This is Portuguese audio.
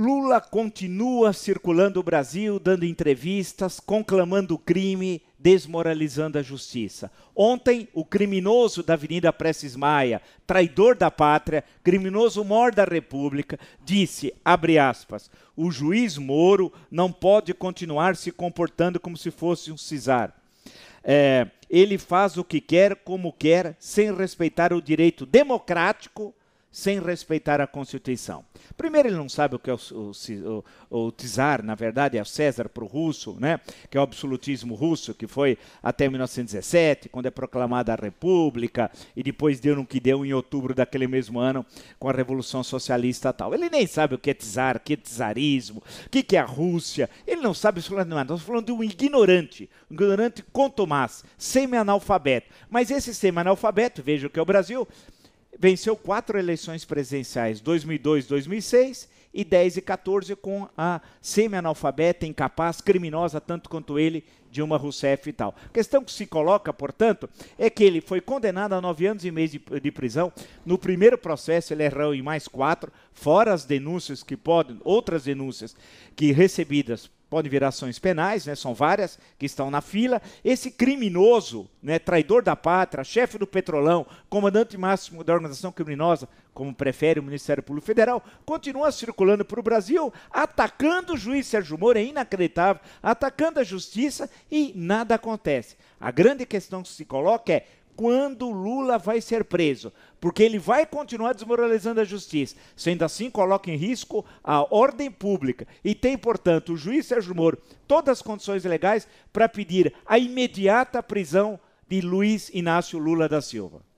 Lula continua circulando o Brasil, dando entrevistas, conclamando o crime, desmoralizando a justiça. Ontem, o criminoso da Avenida Prestes Maia, traidor da pátria, criminoso mor da República, disse, abre aspas, o juiz Moro não pode continuar se comportando como se fosse um cisar. É, ele faz o que quer, como quer, sem respeitar o direito democrático sem respeitar a Constituição. Primeiro, ele não sabe o que é o, o, o, o na verdade, é o César para o russo, né? que é o absolutismo russo, que foi até 1917, quando é proclamada a República, e depois deu no que deu em outubro daquele mesmo ano, com a Revolução Socialista tal. Ele nem sabe o que é tsar, o que é tsarismo, o que, é a Rússia, ele não sabe isso nada. Nós estamos falando de um ignorante, um ignorante Tomás, semi-analfabeto. Mas esse semi-analfabeto, veja o que é o Brasil, venceu quatro eleições presidenciais, 2002, 2006 e 10 e 14 com a semi-analfabeta, incapaz, criminosa tanto quanto ele, Dilma Rousseff e tal. A questão que se coloca, portanto, é que ele foi condenado a nove anos e meio de, de prisão. No primeiro processo, ele errou é em mais quatro, fora as denúncias que podem, outras denúncias que recebidas podem vir ações penais, né? são várias que estão na fila. Esse criminoso, né? traidor da pátria, chefe do Petrolão, comandante máximo da organização criminosa, como prefere o Ministério Público Federal, continua circulando para o Brasil, atacando o juiz Sérgio Moro, é inacreditável, atacando a justiça e nada acontece. A grande questão que se coloca é quando Lula vai ser preso, porque ele vai continuar desmoralizando a justiça, sendo assim coloca em risco a ordem pública e tem, portanto, o juiz Sérgio Moro todas as condições legais para pedir a imediata prisão de Luiz Inácio Lula da Silva.